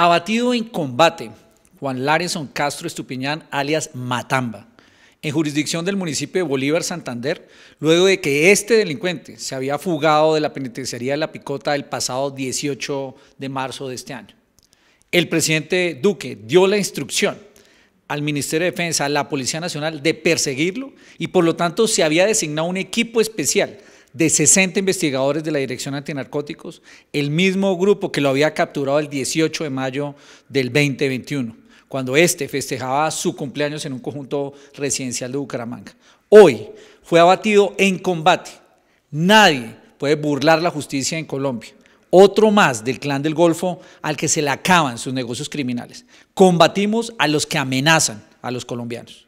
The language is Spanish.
Abatido en combate, Juan Larenson Castro Estupiñán, alias Matamba, en jurisdicción del municipio de Bolívar, Santander, luego de que este delincuente se había fugado de la penitenciaría de La Picota el pasado 18 de marzo de este año. El presidente Duque dio la instrucción al Ministerio de Defensa, a la Policía Nacional, de perseguirlo y por lo tanto se había designado un equipo especial de 60 investigadores de la Dirección Antinarcóticos, el mismo grupo que lo había capturado el 18 de mayo del 2021, cuando este festejaba su cumpleaños en un conjunto residencial de Bucaramanga. Hoy fue abatido en combate. Nadie puede burlar la justicia en Colombia otro más del clan del Golfo al que se le acaban sus negocios criminales. Combatimos a los que amenazan a los colombianos.